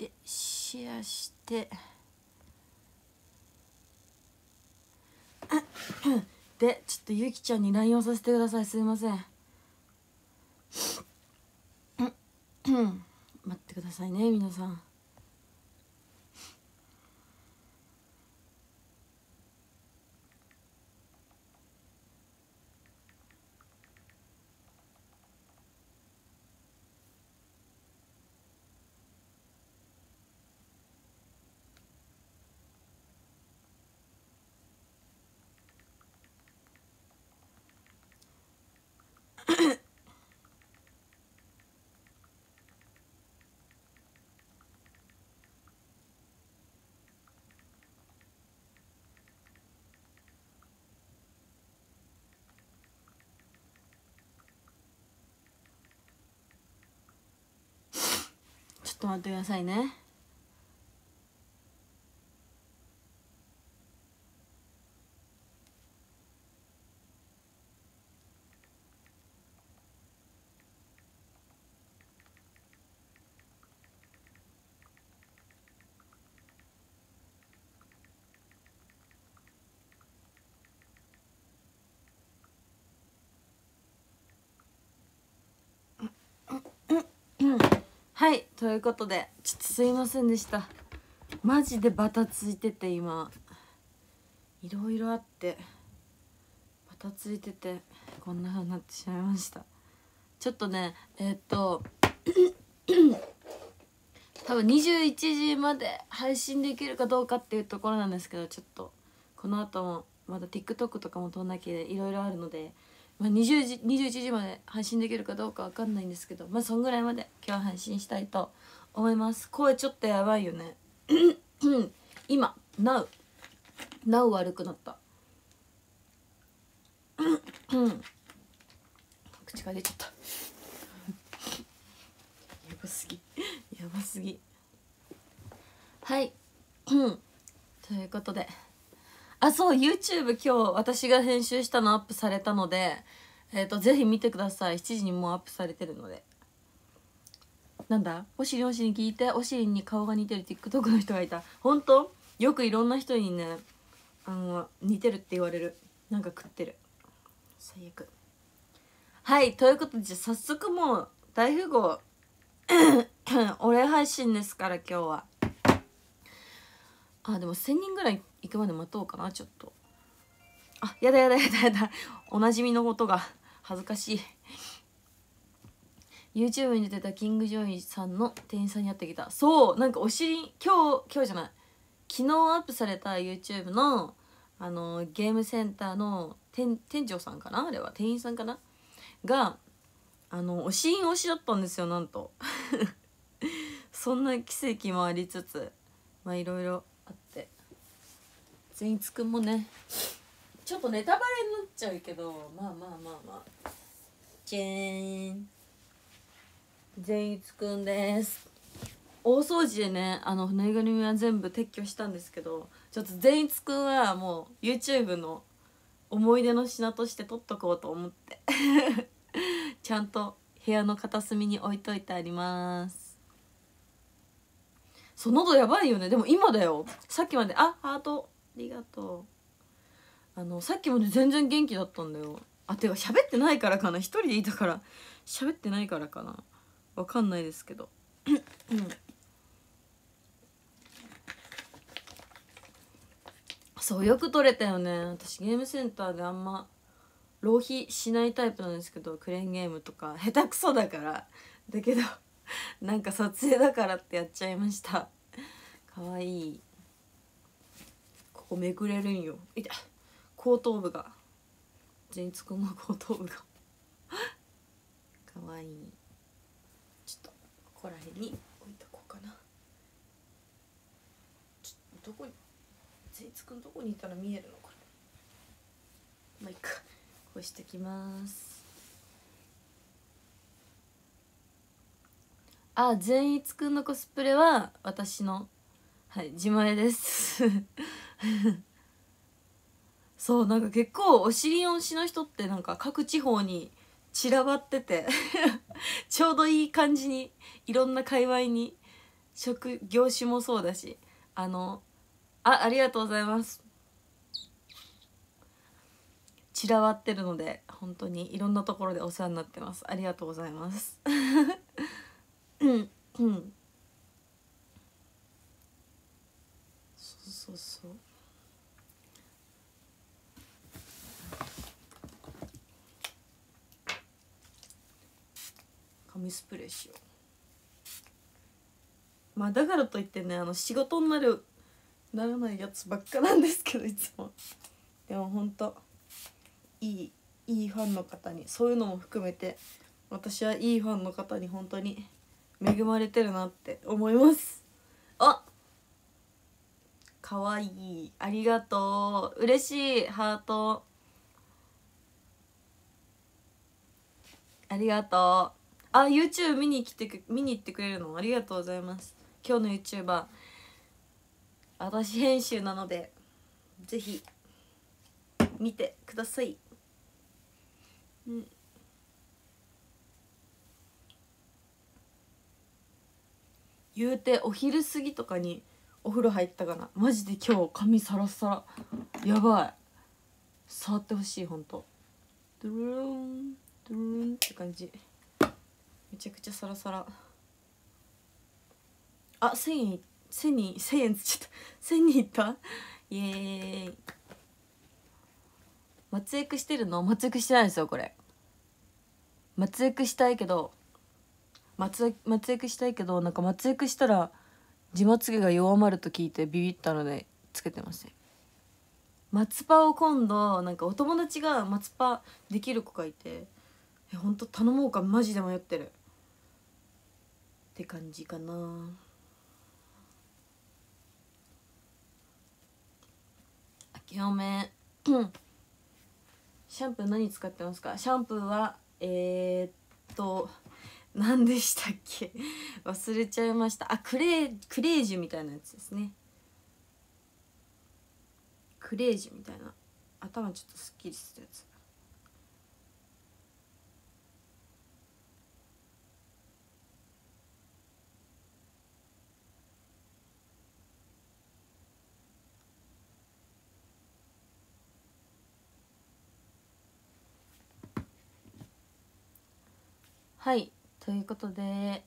てシェアして でちょっとゆきちゃんに LINE をさせてくださいすいません 待ってくださいね皆さん待ってくださいねはいということでちょっとすいませんでしたマジでバタついてて今いろいろあってバタついててこんな風になってしまいましたちょっとねえー、っと 多分21時まで配信できるかどうかっていうところなんですけどちょっとこの後もまだ TikTok とかも撮んなきゃいろいろあるのでまあ、20時21時まで配信できるかどうか分かんないんですけどまあそんぐらいまで今日配信したいと思います声ちょっとやばいよね 今 NOW NOW 悪くなった 口が出ちゃったやばすぎやばすぎはい ということであそう YouTube 今日私が編集したのアップされたのでえっ、ー、とぜひ見てください7時にもうアップされてるのでなんだおしりおしり聞いておしりに顔が似てる TikTok の人がいた本当よくいろんな人にねあの似てるって言われるなんか食ってる最悪はいということでじゃ早速もう大富豪 お礼配信ですから今日はあでも1000人ぐらい行くまで待とうかなちょっとあやだやだやだやだおなじみのことが恥ずかしい YouTube に出てたキング・ジョイさんの店員さんに会ってきたそうなんかお尻今日今日じゃない昨日アップされた YouTube のあのゲームセンターの店長さんかなあれは店員さんかながあのお尻推しだったんですよなんと そんな奇跡もありつつまあいろいろ善逸くんもねちょっとネタバレになっちゃうけどまあまあまあまあジェーン善逸くんです大掃除でねあのぬいぐるみは全部撤去したんですけどちょっと善逸くんはもう YouTube の思い出の品として撮っとこうと思って ちゃんと部屋の片隅に置いといてありますその喉やばいよねでも今だよさっきまであハートりがとうあのさっきまで全然元気だったんだよあてか喋ってないからかな一人でいたから喋ってないからかなわかんないですけどそうよく取れたよね私ゲームセンターであんま浪費しないタイプなんですけどクレーンゲームとか下手くそだからだけどなんか撮影だからってやっちゃいましたかわいいこうめくれるんよい後頭部が全つくんの後頭部がかわいいちょっとここら辺に置いとこうかなちょどこに全つくんどこにいたら見えるのかなまあいっかこうしてきますあ善一くんのコスプレは私のはい自前です そうなんか結構お尻押しの人ってなんか各地方に散らばってて ちょうどいい感じにいろんな界隈に職業種もそうだしあのあありがとうございます散らばってるので本当にいろんなところでお世話になってますありがとうございますうんうんそうそうそう紙スプレーしようまあだからといってねあの仕事になるならないやつばっかなんですけどいつもでもほんといいいいファンの方にそういうのも含めて私はいいファンの方に本当に恵まれてるなって思いますあかわいいありがとう嬉しいハートありがとうあ YouTube 見に来て見に行ってくれるのありがとうございます今日の YouTuber 私編集なのでぜひ見てくださいうん言うてお昼過ぎとかにお風呂入ったかなマジで今日髪サラサラやばい触ってほしいほんとドゥルンドゥルンって感じめちゃくちゃサラサラあ1000円1000 1000円ちょっと1000人いったイエーイ松江区してるの松江区してないですよこれ松江区したいけど松松江区したいけどなんか松江区したら地まつげが弱まると聞いてビビったのでつけてません松葉を今度なんかお友達が松葉できる子がいてえ本当頼もうかマジで迷ってるって感じかなあきおめシャンプー何使ってますかシャンプーはえー、っと何でしたっけ 忘れちゃいましたあクレークレージュみたいなやつですねクレージュみたいな頭ちょっとすっきりするやつはいということで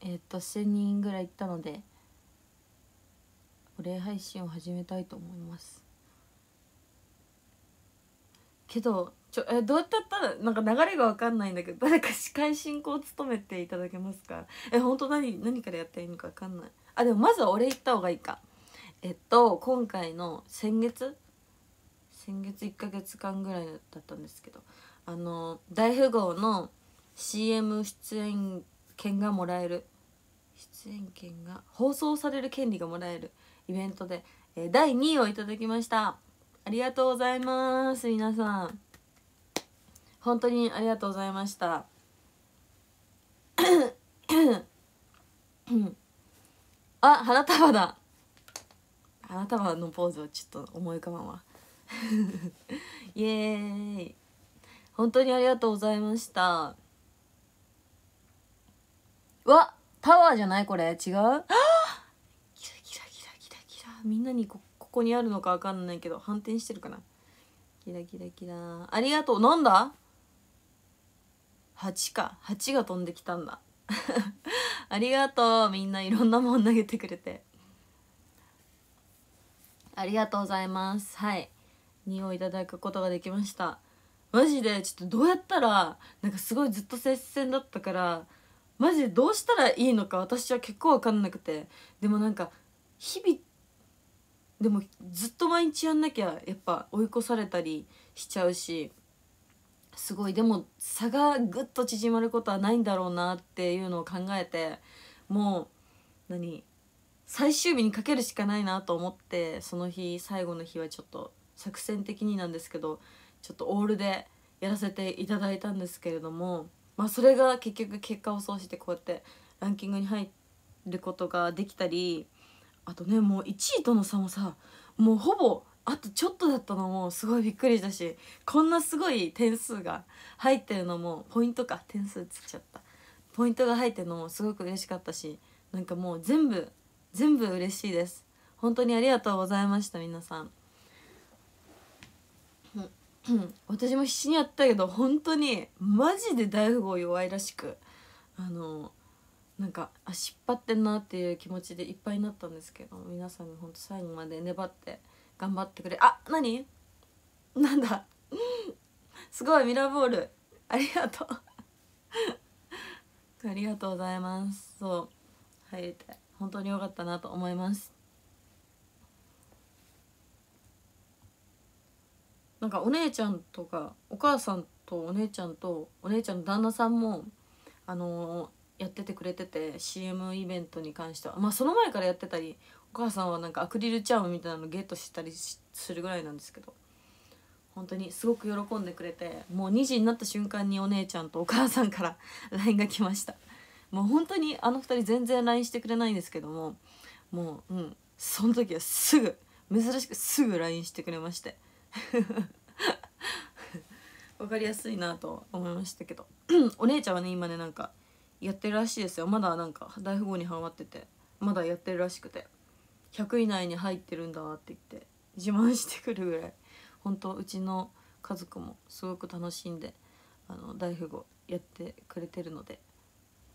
えっと1000人ぐらいいったのでお礼配信を始めたいと思いますけどちょえどうやってやったらなんか流れが分かんないんだけど誰か司会進行を務めていただけますかえ本当何何からやったらいいのか分かんないあでもまずは俺行った方がいいかえっと今回の先月先月1ヶ月間ぐらいだったんですけどあの大富豪の「CM 出演権がもらえる出演権が放送される権利がもらえるイベントで、え第2位をいただきましたありがとうございます皆さん本当にありがとうございましたあ花束だ花束のポーズをちょっと思い浮かばんわ イエーイ本当にありがとうございましたわタワーじゃないこれ違うあキラキラキラキラキラみんなにこここにあるのかわかんないけど反転してるかなキラキラキラありがとうなんだ蜂か蜂が飛んできたんだ ありがとうみんないろんなもん投げてくれてありがとうございますはい匂いいただくことができましたマジでちょっとどうやったらなんかすごいずっと接戦だったからマジでどうしたらいいのか私は結構分かんなくてでもなんか日々でもずっと毎日やんなきゃやっぱ追い越されたりしちゃうしすごいでも差がぐっと縮まることはないんだろうなっていうのを考えてもう何最終日にかけるしかないなと思ってその日最後の日はちょっと作戦的になんですけどちょっとオールでやらせていただいたんですけれどもまあ、それが結局結果をうしてこうやってランキングに入ることができたりあとねもう1位との差もさもうほぼあとちょっとだったのもすごいびっくりだしこんなすごい点数が入ってるのもポイントか点数つっちゃったポイントが入ってるのもすごく嬉しかったしなんかもう全部全部嬉しいです本当にありがとうございました皆さんうん、私も必死にやったけど本当にマジで大富豪弱いらしくあのなんかあ失敗ってんなっていう気持ちでいっぱいになったんですけど皆さんに本当最後まで粘って頑張ってくれあ何なんだすごいミラーボールありがとうありがとうございますそう入れて本当に良かったなと思いますなんかお姉ちゃんとかお母さんとお姉ちゃんとお姉ちゃんの旦那さんもあのー、やっててくれてて CM イベントに関してはまあその前からやってたりお母さんはなんかアクリルチャームみたいなのゲットしたりするぐらいなんですけど本当にすごく喜んでくれてもう2時になった瞬間にお姉ちゃんとお母さんから LINE が来ましたもう本当にあの2人全然 LINE してくれないんですけどももううんその時はすぐ珍しくすぐ LINE してくれまして分 かりやすいなと思いましたけど お姉ちゃんはね今ねなんかやってるらしいですよまだなんか大富豪にハマっててまだやってるらしくて100以内に入ってるんだって言って自慢してくるぐらい本当うちの家族もすごく楽しんであの大富豪やってくれてるので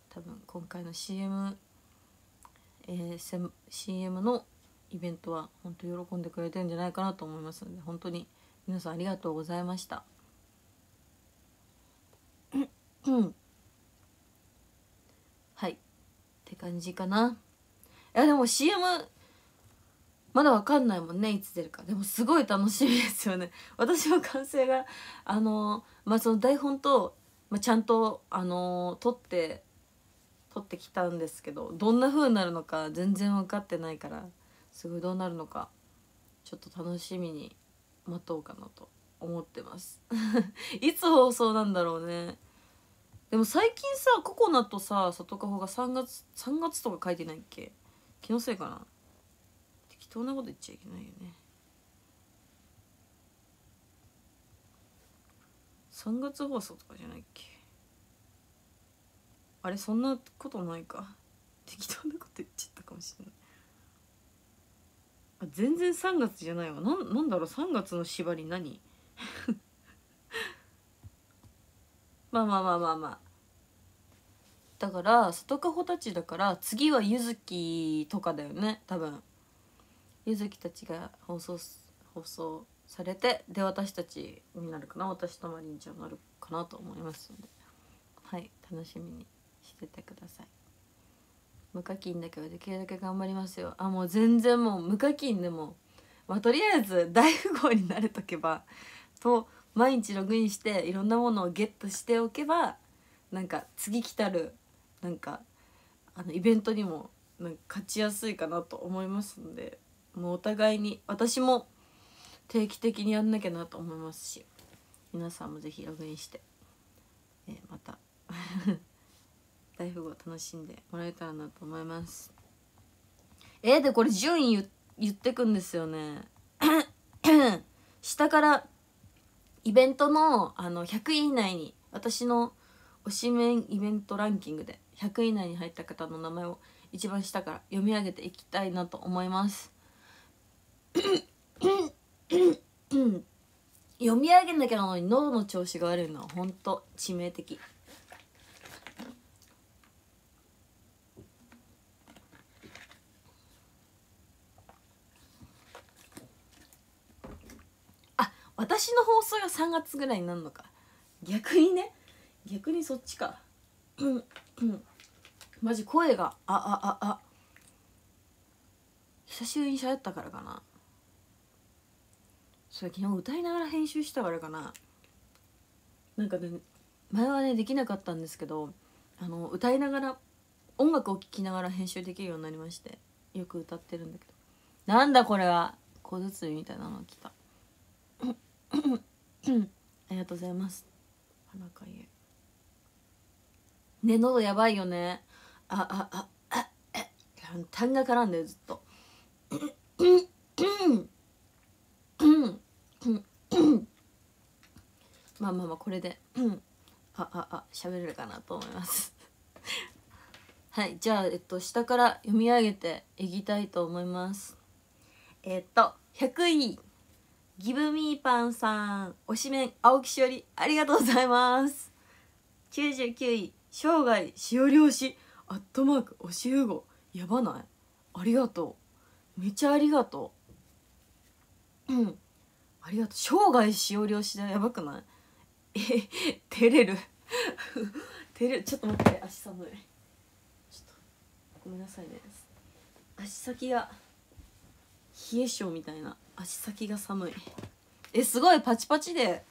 多分今回の CM、えー、CM のイベントは本当喜んでくれてるんじゃないかなと思いますので本当に皆さんありがとうございました。はいって感じかないやでも CM まだわかんないもんねいつ出るかでもすごい楽しみですよね 私は完成があのまあその台本と、まあ、ちゃんとあの撮って撮ってきたんですけどどんな風になるのか全然分かってないからすごいどうなるのかちょっと楽しみに待とうかなと思ってます いつ放送なんだろうねでも最近さココナとさ里カホが3月3月とか書いてないっけ気のせいかな適当なこと言っちゃいけないよね3月放送とかじゃないっけあれそんなことないか適当なこと言っちゃったかもしれない全然3月じゃないわななんだろう3月の縛り何 まあまあまあまあまあだから外かほたちだから次はゆずきとかだよね多分ゆずきたちが放送放送されてで私たちになるかな私とマリンちゃんになるかなと思いますのではい楽しみにしててください無課金だけはできるだけ頑張りますよあもう全然もう無課金でもまあとりあえず大富豪になれとけばと毎日ログインしていろんなものをゲットしておけばなんか次来たるなんかあのイベントにもなんか勝ちやすいかなと思いますのでもうお互いに私も定期的にやんなきゃなと思いますし皆さんも是非ログインして、えー、また台風を楽しんでもらえたらなと思いますえー、でこれ順位言ってくんですよね 下からイベントのあの100位以内に私の推しメンイベントランキングで100位以内に入った方の名前を一番下から読み上げていきたいなと思います 読み上げなきゃなのに脳の調子が悪いのは本当致命的私の放送が3月ぐらいになるのか逆にね逆にそっちかうんうんマジ声がああああ久しぶりに喋ったからかなそれ昨日歌いながら編集したからかななんかね前はねできなかったんですけどあの歌いながら音楽を聴きながら編集できるようになりましてよく歌ってるんだけどなんだこれは小包みたいなの来たがとうございます鼻かゆね喉やばいよねああああ痰が絡んでるずっとまあまあまあこれであああ喋れるかなと思いますはいじゃあえっと下から読み上げていきたいと思いますえっと100位ギブミーパンさん推しメン青木しおりありがとうございます99位生涯しおり推しアットマーク推しうごやばないありがとうめちゃありがとううんありがとう生涯しおり推しだやばくないえ照れる 照れるちょっと待って足寒いちょっとごめんなさいね足先が冷え性みたいな足先が寒いえすごいパチパチで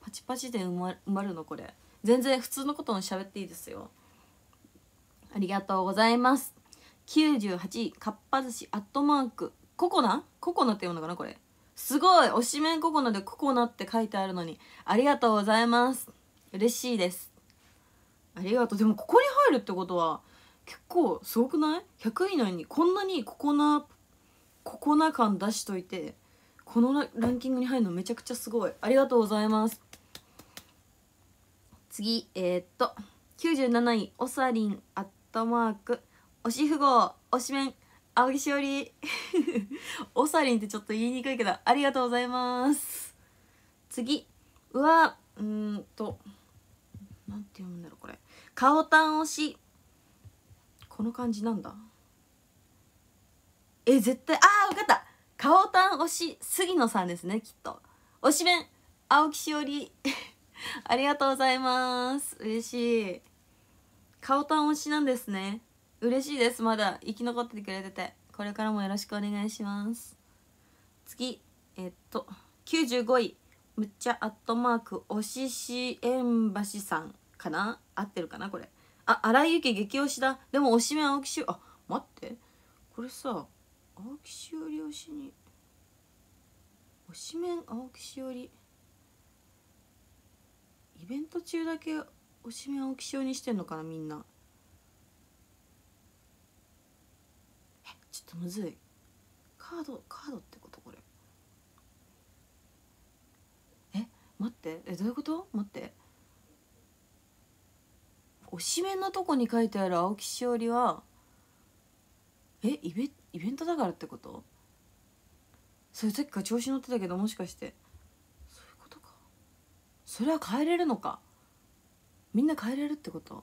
パチパチで埋まるのこれ全然普通のことを喋っていいですよありがとうございます98位かっぱ寿司アットマークココナココナって読むのかなこれすごい推しメンココナでココナって書いてあるのにありがとうございます嬉しいですありがとうでもここに入るってことは結構すごくない ?100 位以内にこんなにココナコーナー感出しといてこのランキングに入るのめちゃくちゃすごいありがとうございます次えー、っと97位おさりんアットマーク推し符号推しメン青木しおり おさりんってちょっと言いにくいけどありがとうございます次うわうんとなんて読むんだろうこれ顔たん推しこの感じなんだえ絶対ああ分かった顔たん推し杉野さんですねきっと推し弁青木しおり ありがとうございます嬉しい顔たん推しなんですね嬉しいですまだ生き残っててくれててこれからもよろしくお願いします次えっと95位むっちゃアットマークおししえんさんかな合ってるかなこれあ荒井由紀激推しだでも推しン。青木しりあ待ってこれさ青木しおり推しに推しメン青木しおりイベント中だけ推しメン青木しおりにしてんのかなみんなえちょっとむずいカードカードってことこれえ待ってえどういうこと待って推しメンのとこに書いてある青木しおりはえイベントイベントだからってことそういう時から調子乗ってたけどもしかしてそういうことかそれは変えれるのかみんな変えれるってこと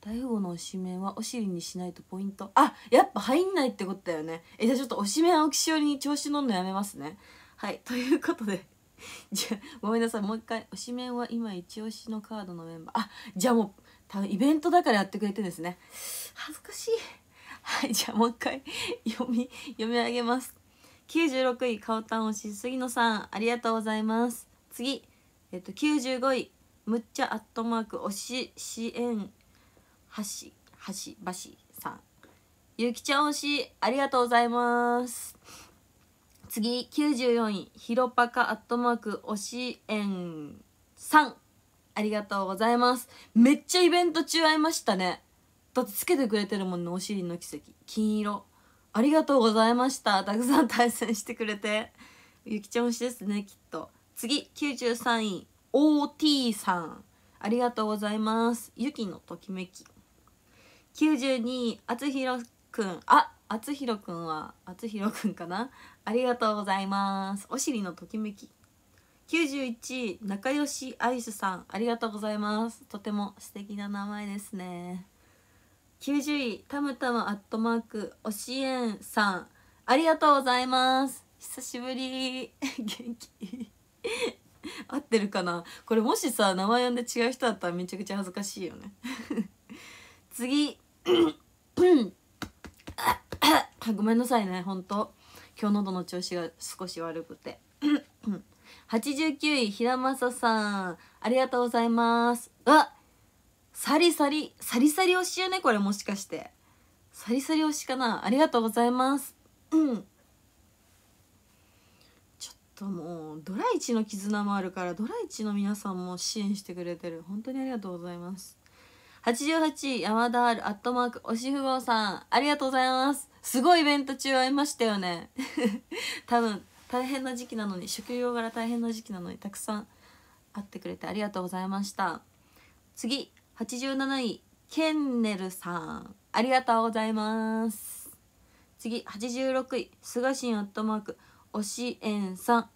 大富豪の推しメンはお尻にしないとポイントあやっぱ入んないってことだよねえじゃあちょっと推しメン青木しおりに調子乗るのやめますねはいということで じゃあごめんなさいもう一回推しメンは今一押しのカードのメンバーあじゃあもう多分イベントだからやってくれてるんですね恥ずかしいはいじゃあもう一回 読み読み上げます96位顔タン推し杉野さんありがとうございます次えっと95位むっちゃアットマーク推し支援橋橋橋さんゆきちゃん推しありがとうございます次94位ひろぱかアットマーク推し園さんありがとうございますめっちゃイベント中会いましたねだってつけてくれてるもんねお尻の奇跡金色ありがとうございましたたくさん対戦してくれてゆきちゃん推しですねきっと次93位 OT さんありがとうございますゆきのときめき92位あつひろくんああつひろくんはあつひろくんかなありがとうございますお尻のときめき91位仲良しアイスさんありがとうございますとても素敵な名前ですね九十位たむたむアットマークおしえんさんありがとうございます久しぶり元気 合ってるかなこれもしさ名前呼んで違う人だったらめちゃくちゃ恥ずかしいよね 次 ごめんなさいね本当今日喉の調子が少し悪くて89 位ひらまささんありがとうございますうわサリサリサリサリ推しよねこれもしかしてサリサリ推しかなありがとうございますうんちょっともうドライチの絆もあるからドライチの皆さんも支援してくれてる本当にありがとうございます88位山田あるアットマーク推し不合さんありがとうございますすごいイベント中会いましたよね 多分大変な時期なのに職業柄大変な時期なのにたくさん会ってくれてありがとうございました次87位ケンネルさんありがとうございます次86位菅新アットマークおしえんさん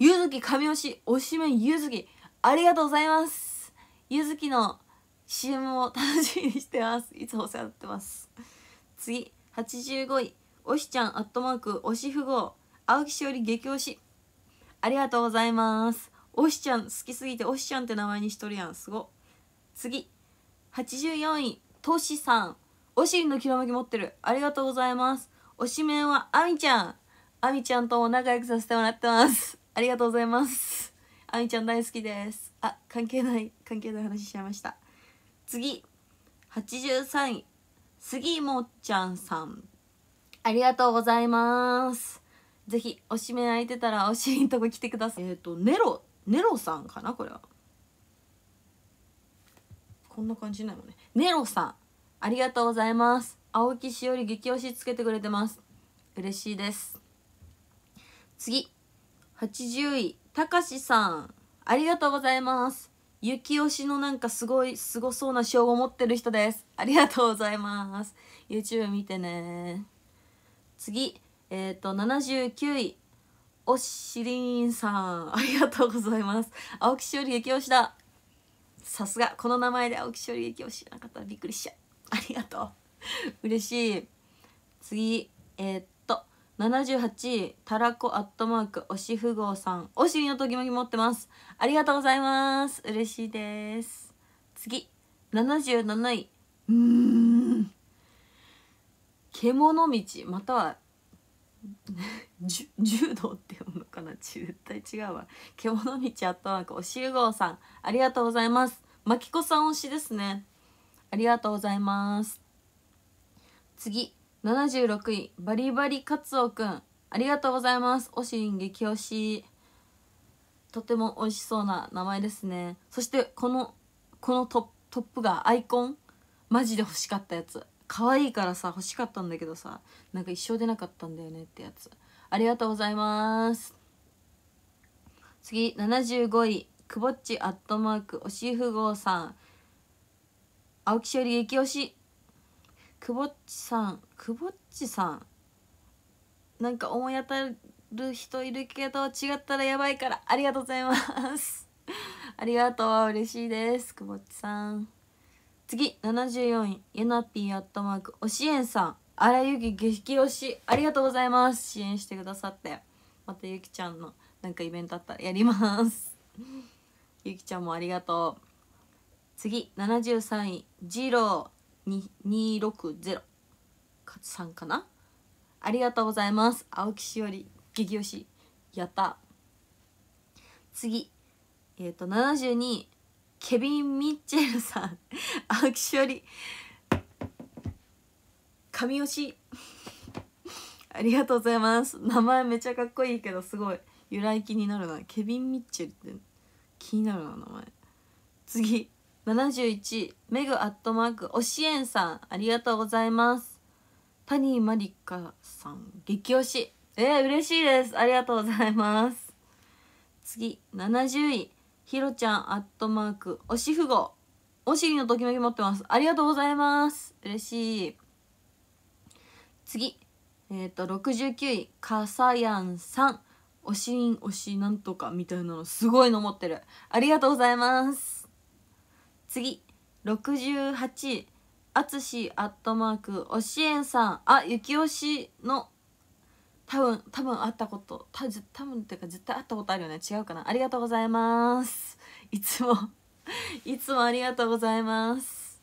ゆずき神推しおしめンゆずきありがとうございますゆずきの CM を楽しみにしてますいつもお世話になってます次85位おしちゃんアットマークおし富豪青木しおり激推しありがとうございますおしちゃん好きすぎておしちゃんって名前にしとるやんすご次84位としさんおしりのきらめき持ってるありがとうございますおしめんはあみちゃんあみちゃんとも仲良くさせてもらってますありがとうございますあみちゃん大好きですあ関係ない関係ない話しちゃいました次83位杉もちゃんさんありがとうございますぜひおしめん空いてたらおしりんとこ来てくださいえっ、ー、とネロネロさんかなこれはこんな感じないもんねネロさんありがとうございます青木しおり激推しつけてくれてます嬉しいです次80位たかしさんありがとうございます雪推しのなんかすごいすごそうな賞を持ってる人ですありがとうございます YouTube 見てね次えっ、ー、と79位おしりんさんありがとうございます青木しおり激推しださすがこの名前で青木勝利劇を知らなかったらびっくりしちゃう ありがとう嬉しい次えー、っと78たらこアットマークおしふごうさんおしりのときもき持ってますありがとうございます嬉しいです次77位うーん獣道または柔道って読むのかな絶対違うわ獣道あったマーおしゆごうさんありがとうございますまきこさん推しですねありがとうございます次76位バリバリカツオくんありがとうございますおしん激推しとても美味しそうな名前ですねそしてこのこのトップがアイコンマジで欲しかったやつ可愛いからさ欲しかったんだけどさなんか一生出なかったんだよねってやつありがとうございます次75位くぼっちアットマークおしふごうさん青木勝利激推しくぼっちさんくぼっちさんなんか思い当たる人いるけど違ったらやばいからありがとうございますありがとう嬉しいですくぼっちさん次74位ゆなぴーアットマークおしえんさん荒ゆき激推しありがとうございます支援してくださってまたゆきちゃんのなんかイベントあったらやります ゆきちゃんもありがとう次73位ジロー260さんかなありがとうございます青木しおり激推しやった次えっ、ー、と72位ケビン・ミッチェルさんアクショリ神しありがとうございます名前めちゃかっこいいけどすごい由来気になるなケビン・ミッチェルって気になるな名前次71メグアットマークおしえんさんありがとうございます谷まりかさん激推しえー、嬉しいですありがとうございます次70位ひろちゃん、アットマーク、おしふご。おしりのときめき持ってます。ありがとうございます。嬉しい。次。えっ、ー、と、69位、かさやんさん。おしりん、おしなんとかみたいなの、すごいの持ってる。ありがとうございます。次。68位、あつし、アットマーク、おしえんさん。あ、ゆきおしの多分多分会ったことた多分っていうか絶対会ったことあるよね違うかなありがとうございますいつも いつもありがとうございます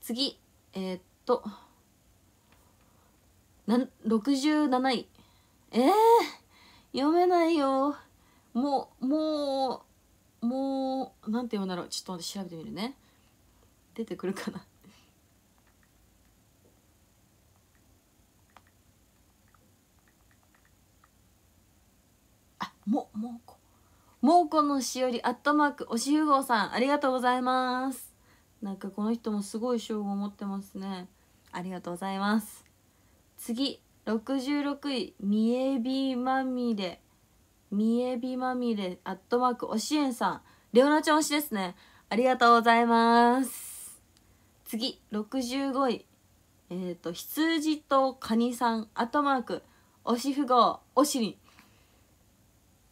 次えー、っとな67位えー、読めないよもうもうもうなんて読むんだろうちょっと調べてみるね出てくるかなももうこもうこのしおりアットマークおしゆごさんありがとうございますなんかこの人もすごい称号持ってますねありがとうございます次66位みえびまみれみえびまみれアットマークおしえんさんレオナちゃん推しですねありがとうございます次65位えっ、ー、と羊とカニさんアットマークおしふごおしりん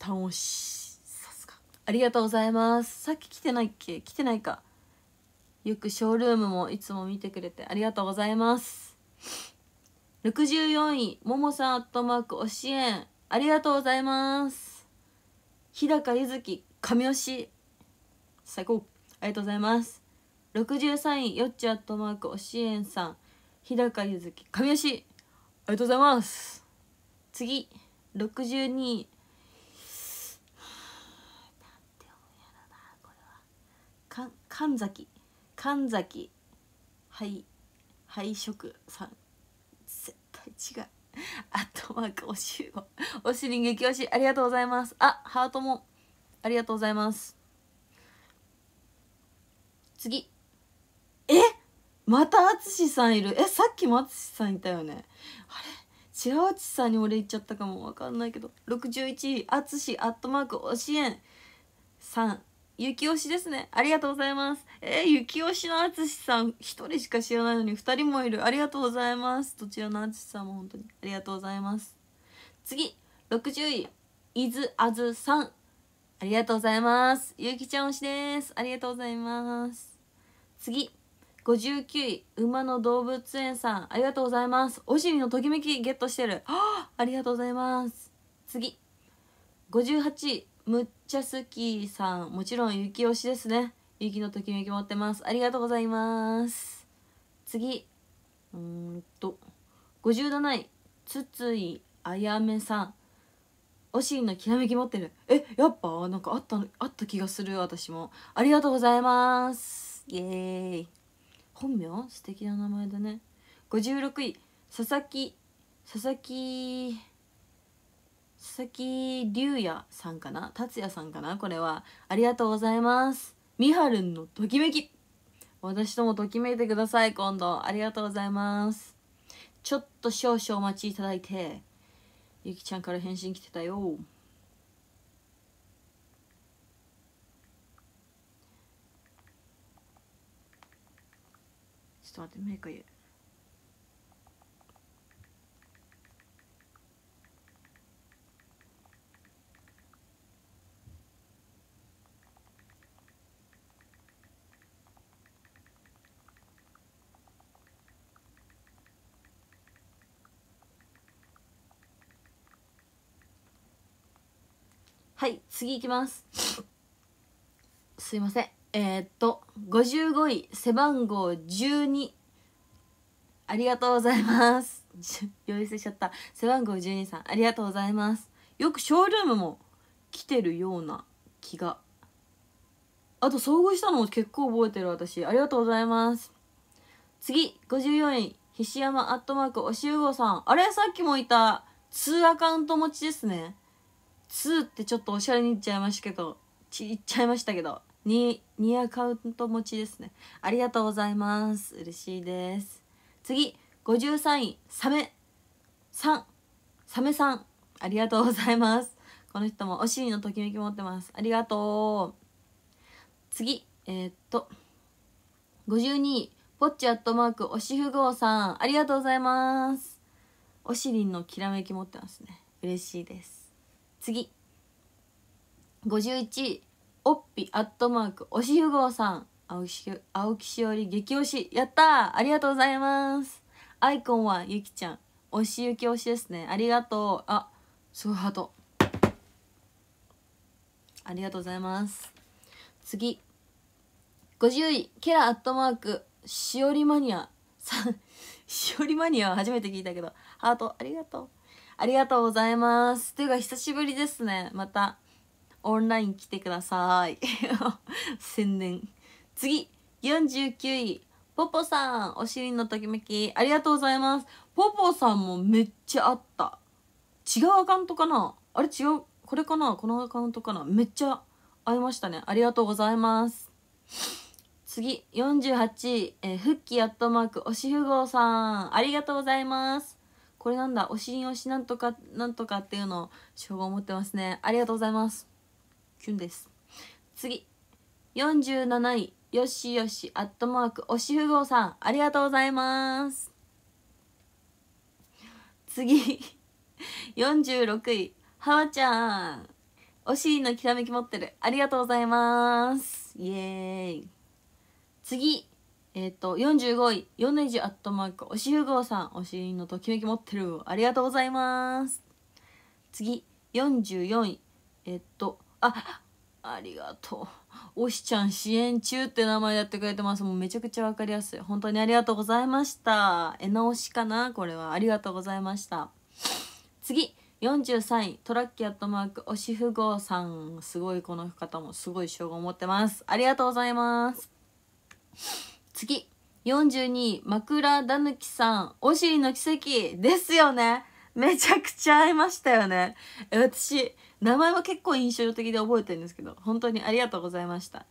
端しさすがありがとうございますさっき来てないっけ来てないかよくショールームもいつも見てくれてありがとうございます64位ももさんアットマークおし援ありがとうございます日高ゆずき神推し最高ありがとうございます63位よっちアットマークおし援さん日高ゆずき神推しありがとうございます次62位神崎神崎はい配色さん絶対違うアットマークおしごおしりん激推しありがとうございますあハートもありがとうございます次えまたあつしさんいるえさっきもあつしさんいたよねあれ違う淳さんに俺言っちゃったかもわかんないけど61位淳アットマークおしえんさん雪推しですね。ありがとうございます。えー、雪推しのあつしさん、一人しか知らないのに二人もいる。ありがとうございます。どちらのあつしさんも本当に。ありがとうございます。次、60位、伊豆あずさん。ありがとうございます。ゆうきちゃん推しです。ありがとうございます。次、59位、馬の動物園さん。ありがとうございます。おしりのときめきゲットしてる。ありがとうございます。次、58位、むっちゃ好きさんもちろん雪推しですね雪のときめき持ってますありがとうございます次うんと57位筒井あやめさんおしんのきらめき持ってるえやっぱなんかあったあった気がする私もありがとうございますイエーイ本名素敵な名前だね56位佐々木佐々木佐木龍也さんかな達也さんかなこれはありがとうございますみはるんのときめき私ともときめいてください今度ありがとうございますちょっと少々お待ちいただいてゆきちゃんから返信来てたよちょっと待って、メイクはい次いきますすいませんえー、っと55位背番号12ありがとうございます 用意しちゃった背番号12さんありがとうございますよくショールームも来てるような気があと遭遇したのも結構覚えてる私ありがとうございます次54位菱山アットマークおしゅうごさんあれさっきもいた2アカウント持ちですねってちょっとおしゃれに言っちゃいましたけどち言っちゃいましたけど2、2アカウント持ちですねありがとうございます嬉しいです次53位サメさんサメさんありがとうございますこの人もお尻のときめき持ってますありがとう次えー、っと52位ポッチアットマークおしふごうさんありがとうございますお尻のきらめき持ってますね嬉しいです次51おっぴアットマークおしゆごうさん青木青木しおり激推しやったありがとうございますアイコンはゆきちゃん推しゆき推しですねありがとうあすごいハートありがとうございます次50位ケラアットマークしおりマニアさん しおりマニアは初めて聞いたけどハートありがとうありがとうございます。というか、久しぶりですね。また、オンライン来てください。宣伝。次、49位。ポポさん、お尻のときめき、ありがとうございます。ポポさんもめっちゃあった。違うアカウントかなあれ違う、これかなこのアカウントかなめっちゃ会いましたね。ありがとうございます。次、48位、えー、復帰アットマーク、おしふごうさん、ありがとうございます。これなんだお尻押しなんとかなんとかっていうのを称号持ってますねありがとうございますキュンです次47位よしよしアットマークおしふごうさんありがとうございます次46位はわちゃんお尻のきらめき持ってるありがとうございますイエーイ次えっ、ー、と、45位、ヨネジアットマーク、おしゆごうさん、おしのときめき持ってる。ありがとうございます。次、44位、えっ、ー、と、あ、ありがとう。おしちゃん支援中って名前やってくれてます。もうめちゃくちゃわかりやすい。本当にありがとうございました。絵直しかなこれは。ありがとうございました。次、43位、トラッキーアットマーク、おしふごうさん。すごい、この方もすごい称号を持ってます。ありがとうございます。次42位枕だぬきさんお尻の奇跡ですよねめちゃくちゃ会いましたよね私名前は結構印象的で覚えてるんですけど本当にありがとうございました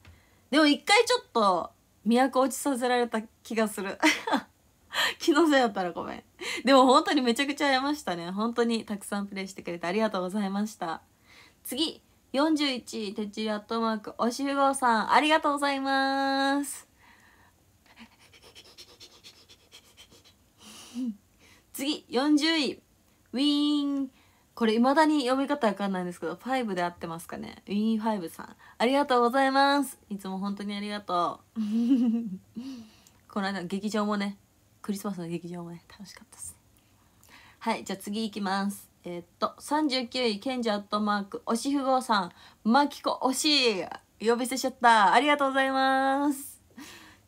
でも一回ちょっと都落ちさせられた気がする 気のせいだったらごめんでも本当にめちゃくちゃ会いましたね本当にたくさんプレイしてくれてありがとうございました次41位てちりアットマークおしゅうごうさんありがとうございます次40位ウィーンこれ未だに読み方わかんないんですけど5で合ってますかねウィーン5さんありがとうございますいつも本当にありがとう この間劇場もねクリスマスの劇場もね楽しかったですねはいじゃあ次いきますえー、っと39位賢者アットマーク推し富豪さんマキコ推し呼び捨てしちゃったありがとうございます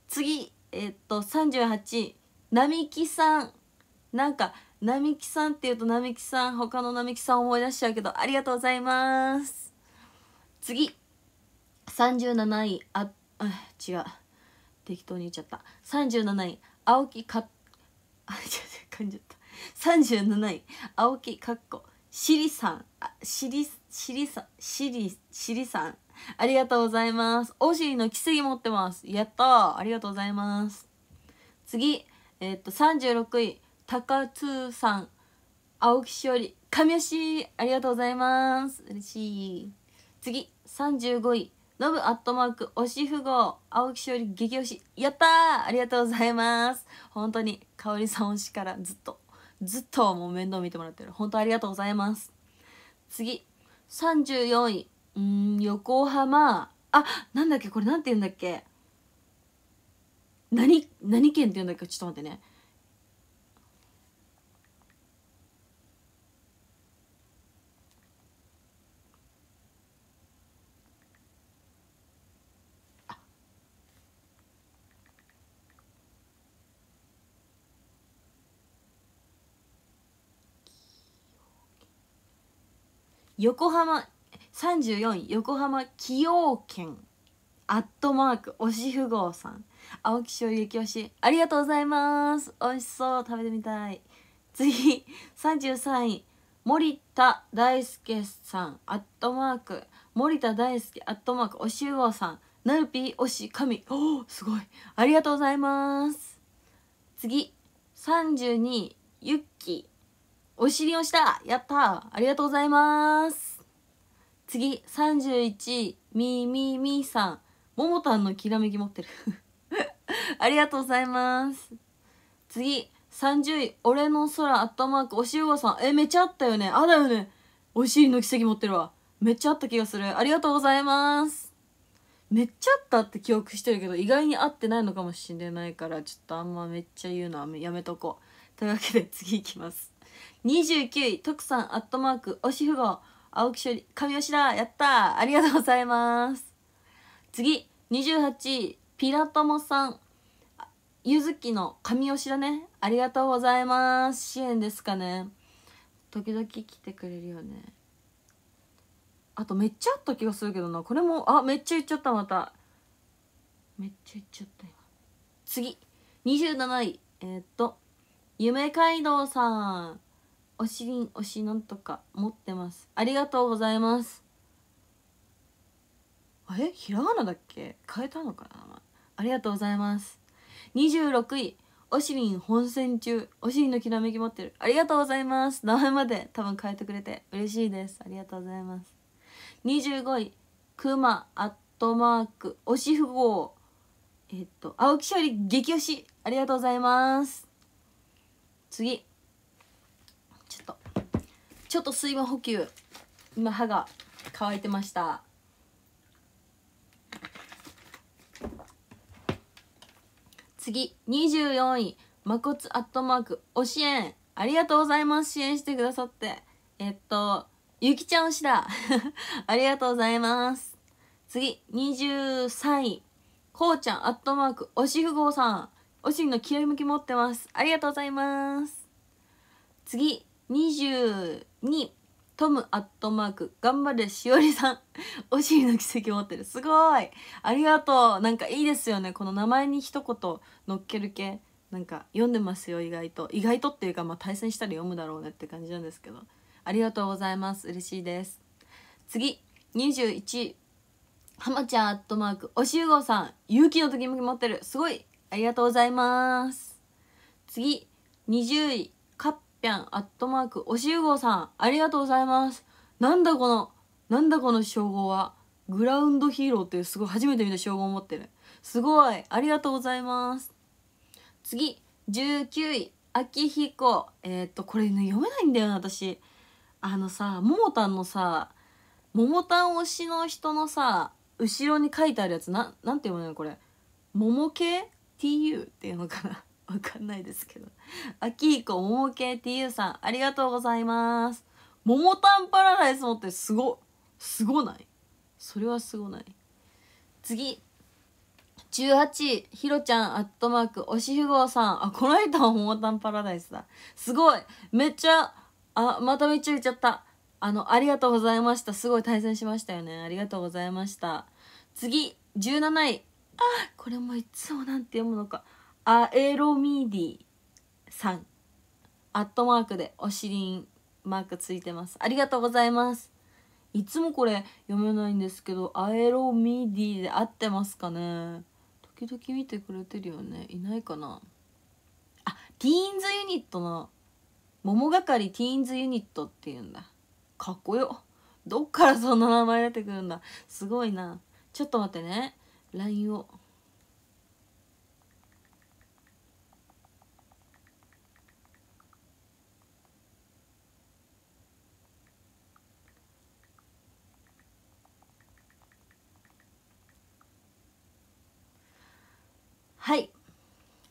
次えー、っと38位並木さんなんか並木さんっていうと並木さん他の並木さん思い出しちゃうけどありがとうございます次37位ああ違う適当に言っちゃった37位青木か あ違違う噛んじゃった37位青木かっこしりさんあしりしりさんしりしりさんありがとうございますお尻の奇跡持ってますやったありがとうございます次えー、っと36位高津さん青木しおり神吉ありがとうございます嬉しい次35位ノブアットマーク推し符号青木しおり激推しやったーありがとうございます本当に香おさん推しからずっとずっともう面倒見てもらってる本当ありがとうございます次34位うん横浜あなんだっけこれなんて言うんだっけ何何県って言うんだっけちょっと待ってね横浜34横浜崎陽軒アットマーク押し富豪さん青木衝撃推しありがとうございます美味しそう食べてみたい次33位森田大輔さんアットマーク森田大輔アットマークおしゅうさんナルピー推し神おおすごいありがとうございます次32位ユッキーお尻をしたやったありがとうございます次、31位、みーみーみーさん。ももたんのきらめき持ってる ありがとうございます。次、30位、俺の空、アットマーク、おしおごさん。え、めっちゃあったよね。あだよね。お尻の奇跡持ってるわ。めっちゃあった気がする。ありがとうございます。めっちゃあったって記憶してるけど、意外に合ってないのかもしれないから、ちょっとあんまめっちゃ言うのはやめとこう。というわけで次いきます。29位徳さんアットマーク推し符号青木処理神吉田やったありがとうございます次28位ピラトモさんゆずきの神吉だねありがとうございます支援ですかね時々来てくれるよねあとめっちゃあった気がするけどなこれもあめっちゃ言っちゃったまためっちゃ言っちゃった今次27位えー、っと夢街道さんおしりんおしのんとか持ってますありがとうございますえひらがなだっけ変えたのかなありがとうございます26位おしりん本戦中おしりんのきらめき持ってるありがとうございます名前まで多分変えてくれて嬉しいですありがとうございます25位くまアットマークおし符号えっと青木勝利激推しありがとうございます次ちょっと水分補給今歯が乾いてました次24位まこつアットマークお支援ありがとうございます支援してくださってえっとゆきちゃん推しだ ありがとうございます次23位こうちゃんアットマーク推しごうさんおしんの切い向き持ってますありがとうございます次22にトムアットマーク頑張れしおりさん お尻の奇跡持ってるすごいありがとうなんかいいですよねこの名前に一言乗っける系なんか読んでますよ意外と意外とっていうかまあ対戦したら読むだろうねって感じなんですけどありがとうございます嬉しいです次21ハマちゃんアットマークおしゆごさん勇気の時きき持ってるすごいありがとうございます次20位カッぴゃん、アットマーク、おしゆごさん、ありがとうございます。なんだこの、なんだこの称号は。グラウンドヒーローってすごい初めて見た称号を持ってる。すごい、ありがとうございます。次、19位、秋彦。えー、っと、これ、ね、読めないんだよな、私。あのさ、ももたんのさ、ももたん推しの人のさ、後ろに書いてあるやつ、な、なんて読むのよ、これ。もも系 ?tu っていうのかなわかんないですけど。あきいこももけ TU さん、ありがとうございます。ももたんパラダイス持ってすご、すごないそれはすごない。次。18ひろちゃんアットマークおしふごうさんあこの人はももたんパラダイスだすごいめっちゃあまためっちゃ言っちゃったあのありがとうございましたすごい対戦しましたよねありがとうございました次17位あこれもいつもなんて読むのかアエロミディさんアットマークでお尻んマークついてますありがとうございますいつもこれ読めないんですけどアエロミディで合ってますかね時々見てくれてるよねいないかなあティーンズユニットの桃がかりティーンズユニットっていうんだかっこよどっからそんな名前出てくるんだすごいなちょっと待ってね LINE をはい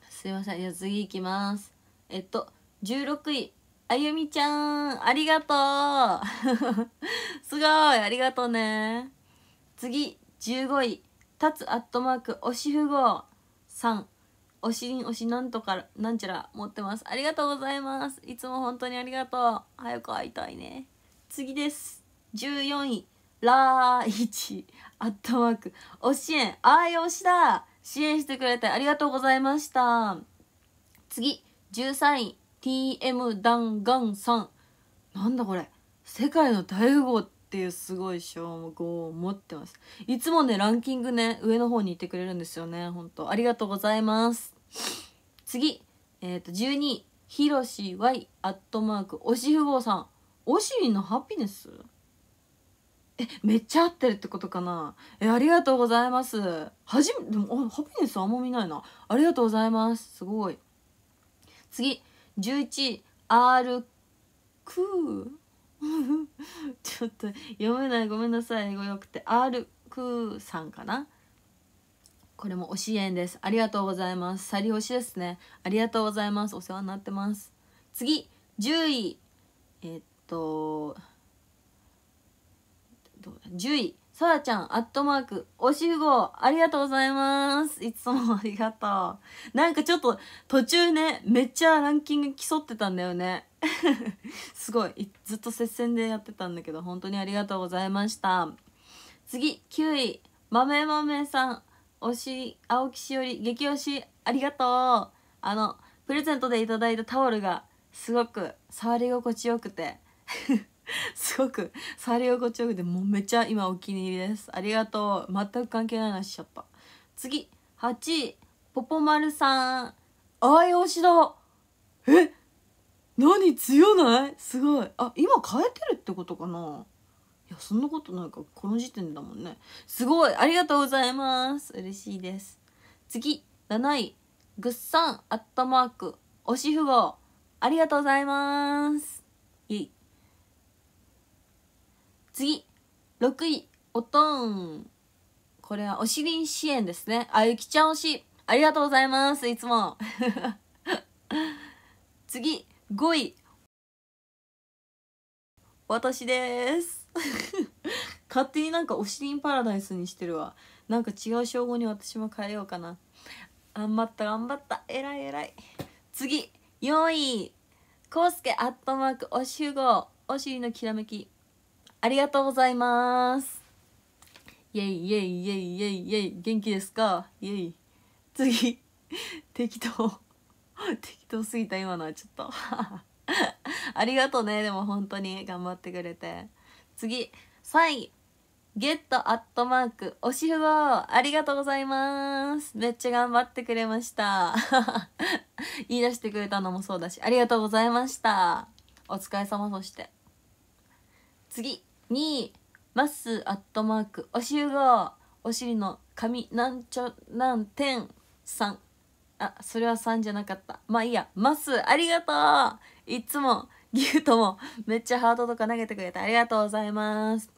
すいませんじゃあ次いきますえっと16位あゆみちゃんありがとう すごいありがとうね次15位立つアットマークおしふごさんおしりんおしなんとかなんちゃら持ってますありがとうございますいつも本当にありがとう早く会いたいね次です14位ラーイチアットマークおしえんあーよしだ支援してくれてありがとうございました。次、13位、TM 弾丸さん。なんだこれ。世界の大富豪っていうすごい称号を持ってます。いつもね、ランキングね、上の方にいてくれるんですよね。本当ありがとうございます。次、えっ、ー、と、12位、ひろし Y アットマーク、推し富豪さん。推しのハピネスえめっちゃ合ってるってことかなえありがとうございますはじでもあハピネスあんま見ないなありがとうございますすごい次11位 R クー ちょっと読めないごめんなさい英語よくて R クーさんかなこれも推し援ですありがとうございますサリ推しですねありがとうございますお世話になってます次10位えっとどうだ10位さあちゃんアットマーク推しふごありがとうございますいつもありがとうなんかちょっと途中ねめっちゃランキング競ってたんだよね すごいずっと接戦でやってたんだけど本当にありがとうございました次9位まめまめさん推し青木しおり激推しありがとうあのプレゼントでいただいたタオルがすごく触り心地よくて すごくサリオゴチョグでもうめちゃ今お気に入りですありがとう全く関係ない話しちゃった次8位ポポマルさんあいおしだえ何強ないすごいあ今変えてるってことかないやそんなことないかこの時点だもんねすごいありがとうございます嬉しいです次7位ぐっさんアットマーク推し符号ありがとうございますい次6位おとんこれはお尻支援ですねあゆきちゃん推しありがとうございますいつも 次5位私です 勝手になんかおんパラダイスにしてるわなんか違う称号に私も変えようかな頑張った頑張ったいい次4位コースケアットマークおしゅごお尻のきらめきありがとうございますイェイイェイイェイイェイイェイ元気ですかイェイ次 適当 適当すぎた今のはちょっと ありがとうねでも本当に頑張ってくれて次3位ゲットアットマークおしふごありがとうございますめっちゃ頑張ってくれました言い出してくれたのもそうだしありがとうございましたお疲れ様そして次にまっすアットマークおし合うお尻の髪なんちょなんてんさんあそれは3じゃなかったまあいいやまっすありがとういつもギフトもめっちゃハートとか投げてくれてありがとうございます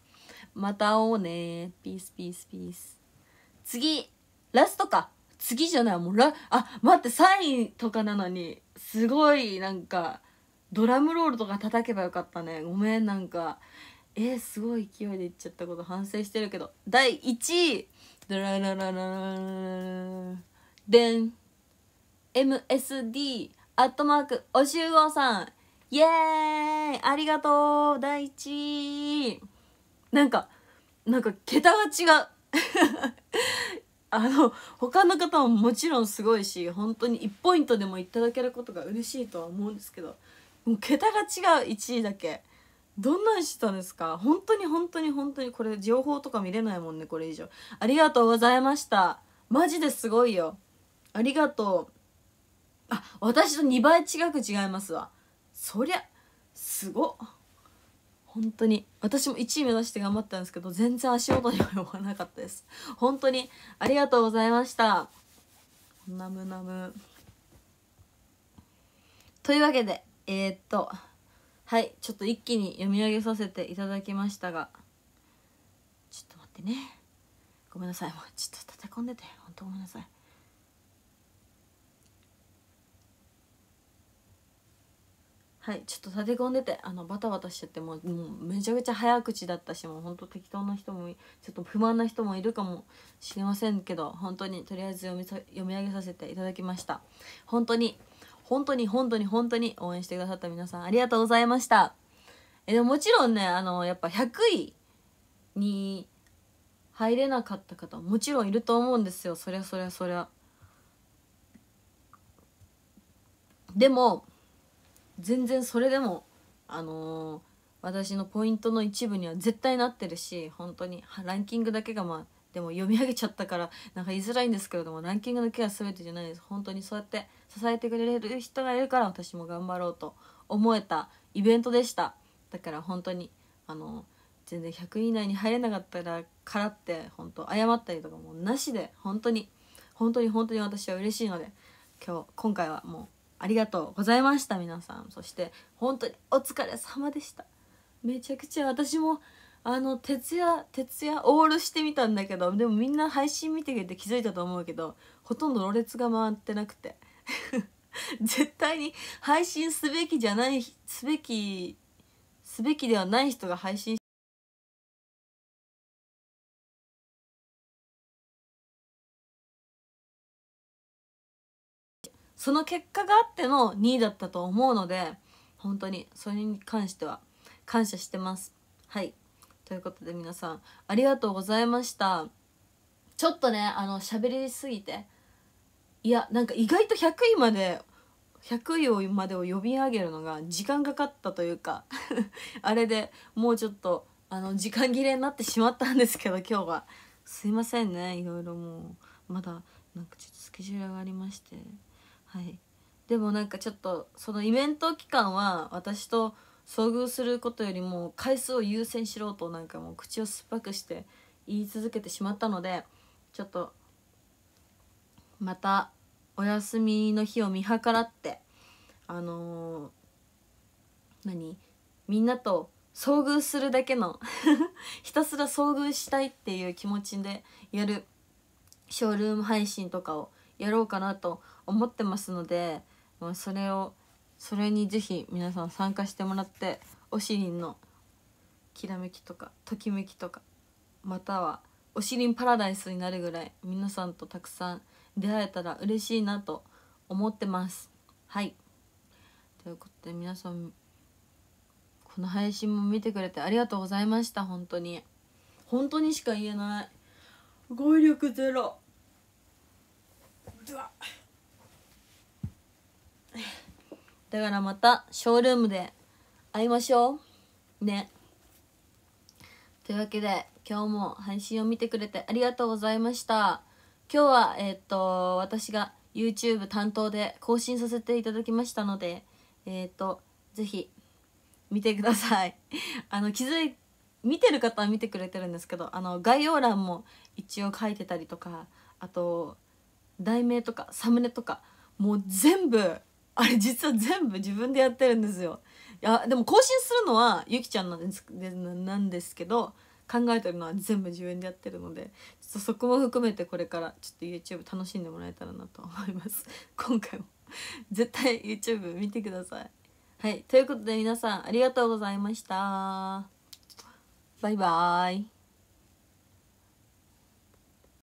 また会おうねピースピースピース次ラストか次じゃないもうラあ待って3位とかなのにすごいなんかドラムロールとか叩けばよかったねごめんなんかえー、すごい勢いでいっちゃったこと反省してるけど第1位ドラララララでん MSD アットマークお集合さんイエーイありがとう第1位なんかなんか桁が違うあの他の方ももちろんすごいし本当に1ポイントでもいただけることが嬉しいとは思うんですけどもう桁が違う1位だけ。どんなんしたんですか本当に本当に本当にこれ情報とか見れないもんねこれ以上ありがとうございましたマジですごいよありがとうあ私と2倍近く違いますわそりゃすごっ本当に私も1位目指して頑張ったんですけど全然足元には及ばなかったです本当にありがとうございましたナムナムというわけでえー、っとはいちょっと一気に読み上げさせていただきましたがちょっと待ってねごめんなさいもうちょっと立て込んでてほんとごめんなさいはいちょっと立て込んでてあのバタバタしってもうもうめちゃくちゃ早口だったしもうほんと適当な人もちょっと不満な人もいるかもしれませんけど本当にとりあえず読み読み上げさせていただきました本当に本当に本当に本当に応援してくださった皆さんありがとうございました。えでももちろんね、あの、やっぱ100位に入れなかった方もちろんいると思うんですよ。そりゃそりゃそりゃ。でも、全然それでも、あのー、私のポイントの一部には絶対なってるし、本当に、ランキングだけがまあ、でも読み上げちゃったからなんか言いづらいんですけれどもランキングの件は全てじゃないです本当にそうやって支えてくれる人がいるから私も頑張ろうと思えたイベントでしただから本当にあの全然100位以内に入れなかったらからって本当謝ったりとかもなしで本当に本当に本当に私は嬉しいので今日今回はもうありがとうございました皆さんそして本当にお疲れ様でしためちゃくちゃ私もあの徹夜徹夜オールしてみたんだけどでもみんな配信見てくれて気づいたと思うけどほとんどろれつが回ってなくて 絶対に配信すべきじゃないすべきすべきではない人が配信その結果があっての2位だったと思うので本当にそれに関しては感謝してますはいということで皆さんありがとうございましたちょっとねあの喋りすぎていやなんか意外と100位まで100位までを呼び上げるのが時間かかったというか あれでもうちょっとあの時間切れになってしまったんですけど今日はすいませんねいろいろもうまだなんかちょっとスケジュールがありましてはいでもなんかちょっとそのイベント期間は私と遭遇することよりも回数を優先しろとなんかもう口を酸っぱくして言い続けてしまったのでちょっとまたお休みの日を見計らってあのー、何みんなと遭遇するだけの ひたすら遭遇したいっていう気持ちでやるショールーム配信とかをやろうかなと思ってますのでもうそれをそれにぜひ皆さん参加してもらっておしりんのきらめきとかときめきとかまたはおしりんパラダイスになるぐらい皆さんとたくさん出会えたら嬉しいなと思ってますはいということで皆さんこの配信も見てくれてありがとうございました本当に本当にしか言えない語彙力ゼロうわだからまたショールームで会いましょうねというわけで今日も配信を見てくれてありがとうございました今日はえっ、と私が YouTube 担当で更新させていただきましたのでえっ、と是非見てください あの気づい見てる方は見てくれてるんですけどあの概要欄も一応書いてたりとかあと題名とかサムネとかもう全部あれ実は全部自分でやってるんですよいやでも更新するのはゆきちゃんなんですなんですけど考えてるのは全部自分でやってるのでちょっとそこも含めてこれからちょっと YouTube 楽しんでもらえたらなと思います 今回も絶対 YouTube 見てくださいはいということで皆さんありがとうございましたバイバーイ